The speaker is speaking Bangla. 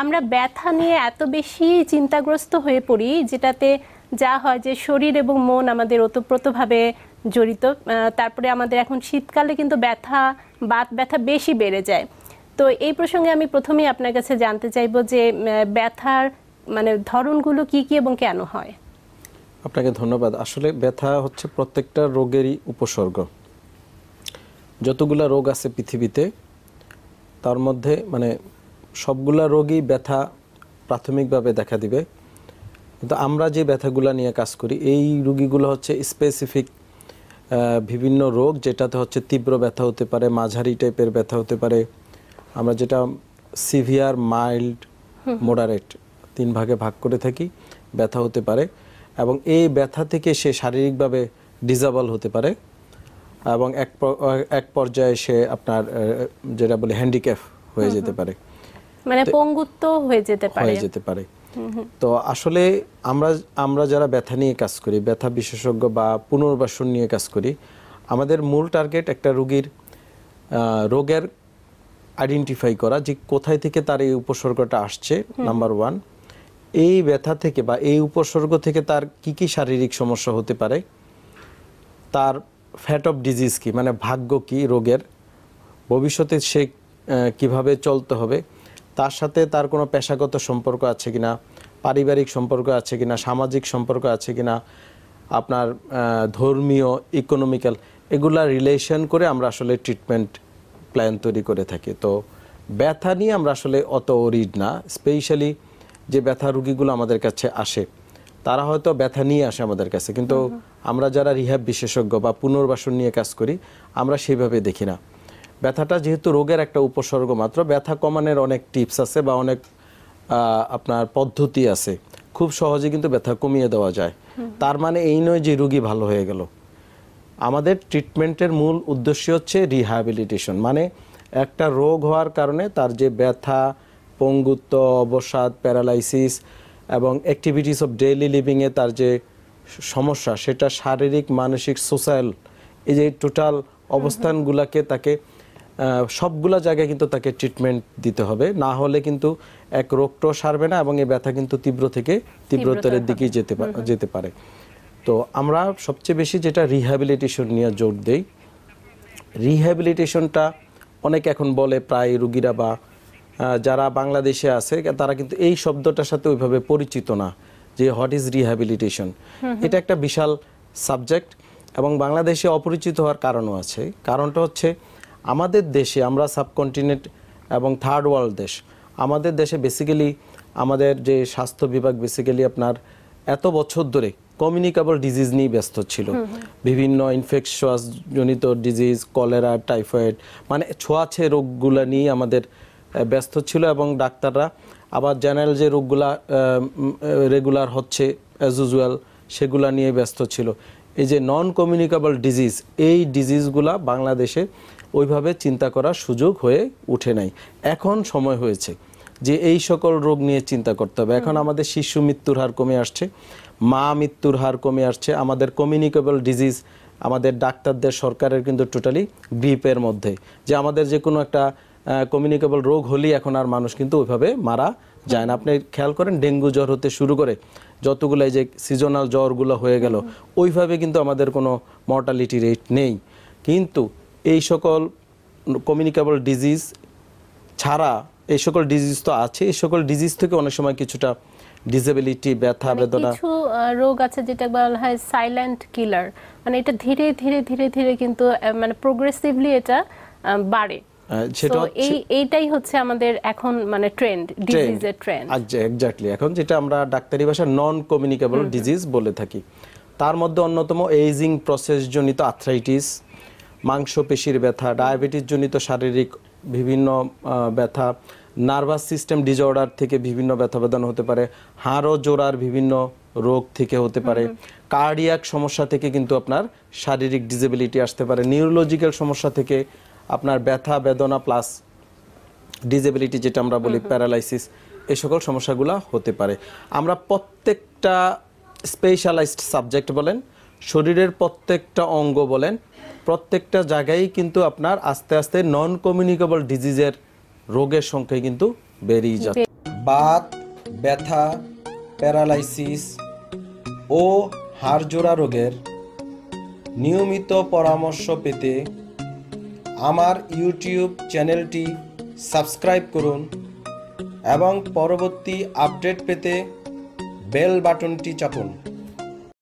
আমরা ব্যথা নিয়ে এত বেশি চিন্তাগ্রস্ত হয়ে পড়ি যেটাতে যা হয় যে শরীর এবং মন আমাদের ওতপ্রোতভাবে জড়িত তারপরে আমাদের এখন শীতকালে কিন্তু ব্যথা বাত ব্যথা বেশি বেড়ে যায় তো এই প্রসঙ্গে আমি প্রথমেই আপনার কাছে জানতে চাইব যে ব্যথার মানে ধরনগুলো কি কি এবং কেন হয় আপনাকে ধন্যবাদ আসলে ব্যথা হচ্ছে প্রত্যেকটা রোগেরই উপসর্গ যতগুলা রোগ আছে পৃথিবীতে তার মধ্যে মানে সবগুলা রোগই ব্যথা প্রাথমিকভাবে দেখা দিবে কিন্তু আমরা যে ব্যথাগুলো নিয়ে কাজ করি এই রুগীগুলো হচ্ছে স্পেসিফিক বিভিন্ন রোগ যেটাতে হচ্ছে তীব্র ব্যথা হতে পারে মাঝারি টাইপের ব্যথা হতে পারে আমরা যেটা সিভিয়ার মাইল্ড মোডারেট তিন ভাগে ভাগ করে থাকি ব্যথা হতে পারে এবং এই ব্যথা থেকে সে শারীরিকভাবে ডিজাবল হতে পারে এবং এক এক পর্যায়ে সে আপনার যেটা বলি হ্যান্ডিক্যাপ হয়ে যেতে পারে মানে পঙ্গুত্ব হয়ে যেতে পারে হয়ে যেতে পারে তো আসলে আমরা আমরা যারা ব্যথা নিয়ে কাজ করি ব্যথা বিশেষজ্ঞ বা পুনর্বাসন নিয়ে কাজ করি আমাদের মূল টার্গেট একটা রোগীর রোগের আইডেন্টিফাই করা যে কোথায় থেকে তার এই উপসর্গটা আসছে নাম্বার ওয়ান এই ব্যথা থেকে বা এই উপসর্গ থেকে তার কি কি শারীরিক সমস্যা হতে পারে তার ফ্যাট অফ ডিজিজ কি মানে ভাগ্য কি রোগের ভবিষ্যতে সে কিভাবে চলতে হবে তার সাথে তার কোনো পেশাগত সম্পর্ক আছে কিনা পারিবারিক সম্পর্ক আছে কিনা সামাজিক সম্পর্ক আছে কিনা আপনার ধর্মীয় ইকোনমিক্যাল এগুলা রিলেশন করে আমরা আসলে ট্রিটমেন্ট প্ল্যান তৈরি করে থাকি তো ব্যথা নিয়ে আমরা আসলে অত রিড না স্পেশালি যে ব্যথা রুগীগুলো আমাদের কাছে আসে তারা হয়তো ব্যথা নিয়ে আসে আমাদের কাছে কিন্তু আমরা যারা রিহাব বিশেষজ্ঞ বা পুনর্বাসন নিয়ে কাজ করি আমরা সেইভাবে দেখি না ব্যথাটা যেহেতু রোগের একটা উপসর্গ মাত্র ব্যথা কমানোর অনেক টিপস আছে বা অনেক আপনার পদ্ধতি আছে খুব সহজে কিন্তু ব্যথা কমিয়ে দেওয়া যায় তার মানে এই নয় যে রুগী ভালো হয়ে গেল আমাদের ট্রিটমেন্টের মূল উদ্দেশ্য হচ্ছে রিহ্যাবিলিটেশন মানে একটা রোগ হওয়ার কারণে তার যে ব্যথা পঙ্গুত্ব অবসাদ প্যারালাইসিস এবং অ্যাক্টিভিটিস অফ ডেইলি লিভিংয়ে তার যে সমস্যা সেটা শারীরিক মানসিক সোশ্যাল এই যে টোটাল অবস্থানগুলোকে তাকে সবগুলা জায়গায় কিন্তু তাকে ট্রিটমেন্ট দিতে হবে না হলে কিন্তু এক রোগটো সারবে না এবং এই ব্যথা কিন্তু তীব্র থেকে তীব্রতরের দিকেই যেতে যেতে পারে তো আমরা সবচেয়ে বেশি যেটা রিহ্যাবিলিটেশন নিয়ে জোর দেই রিহ্যাবিলিটেশনটা অনেক এখন বলে প্রায় রুগীরা বা যারা বাংলাদেশে আছে তারা কিন্তু এই শব্দটার সাথে ওইভাবে পরিচিত না যে হোয়াট ইজ রিহ্যাবিলিটেশন এটা একটা বিশাল সাবজেক্ট এবং বাংলাদেশে অপরিচিত হওয়ার কারণও আছে কারণটা হচ্ছে আমাদের দেশে আমরা সাবকন্টিনেন্ট এবং থার্ড ওয়ার্ল্ড দেশ আমাদের দেশে বেসিক্যালি আমাদের যে স্বাস্থ্য বিভাগ বেসিক্যালি আপনার এত বছর ধরে কমিউনিকেবল ডিজিজ নিয়ে ব্যস্ত ছিল বিভিন্ন ইনফেকশাস জনিত ডিজিজ কলেরা টাইফয়েড মানে ছোঁয়াছে রোগগুলো নিয়ে আমাদের ব্যস্ত ছিল এবং ডাক্তাররা আবার জেনারেল যে রোগগুলা রেগুলার হচ্ছে অ্যাজ ইউজুয়াল সেগুলা নিয়ে ব্যস্ত ছিল এই যে নন কমিউনিকেবল ডিজিজ এই ডিজিজগুলা বাংলাদেশে ওইভাবে চিন্তা করার সুযোগ হয়ে উঠে নাই এখন সময় হয়েছে যে এই সকল রোগ নিয়ে চিন্তা করতে হবে এখন আমাদের শিশু মৃত্যুর হার কমে আসছে মা মৃত্যুর হার কমে আসছে আমাদের কমিউনিকেবল ডিজিজ আমাদের ডাক্তারদের সরকারের কিন্তু টোটালি গ্রিপের মধ্যে যে আমাদের যে কোনো একটা কমিউনিকেবল রোগ হলেই এখন আর মানুষ কিন্তু ওইভাবে মারা যায় না আপনি খেয়াল করেন ডেঙ্গু জ্বর হতে শুরু করে যতগুলো যে সিজনাল জ্বরগুলো হয়ে গেল ওইভাবে কিন্তু আমাদের কোনো মর্টালিটি রেট নেই কিন্তু এই সকল কমিউনিকেবল ডিজিজ ছাড়া এই সকল ডিজিজ তো আছে এই সকল ডিজিজ থেকে অনেক সময় কিছুটা ডিসএবিলিটি ব্যথা বেদনা কিছু রোগ আছে যেটা বলা হয় সাইলেন্ট কিলার মানে এটা ধীরে ধীরে ধীরে ধীরে কিন্তু মানে প্রোগ্রেসিভলি এটা বাড়ে সেটা এই এইটাই হচ্ছে আমাদের এখন মানে ট্রেন্ড ডিজিজের ট্রেন্ড আচ্ছা এক্স্যাক্টলি এখন যেটা আমরা ডাক্তারি ভাষায় নন কমিউনিকেবল ডিজিজ বলে থাকি তার মধ্যে অন্যতম এজিং প্রসেস জনিত আর্থ্রাইটিস মাংসপেশির ব্যথা ডায়াবেটিসজনিত শারীরিক বিভিন্ন ব্যথা নার্ভাস সিস্টেম ডিজর্ডার থেকে বিভিন্ন ব্যথা বেদনা হতে পারে হাড়ও ও জোড়ার বিভিন্ন রোগ থেকে হতে পারে কার্ডিয়াক সমস্যা থেকে কিন্তু আপনার শারীরিক ডিজেবিলিটি আসতে পারে নিউরোলজিক্যাল সমস্যা থেকে আপনার ব্যথা বেদনা প্লাস ডিজেবিলিটি যেটা আমরা বলি প্যারালাইসিস এ সকল সমস্যাগুলো হতে পারে আমরা প্রত্যেকটা স্পেশালাইজড সাবজেক্ট বলেন শরীরের প্রত্যেকটা অঙ্গ বলেন প্রত্যেকটা জায়গায় কিন্তু আপনার আস্তে আস্তে নন কমিউনিকেবল ডিজিজের রোগের সংখ্যা কিন্তু বেড়েই যাবে বাত ব্যথা প্যারালাইসিস ও হাড়জোড়া রোগের নিয়মিত পরামর্শ পেতে আমার ইউটিউব চ্যানেলটি সাবস্ক্রাইব করুন এবং পরবর্তী আপডেট পেতে বেল বাটনটি চাপুন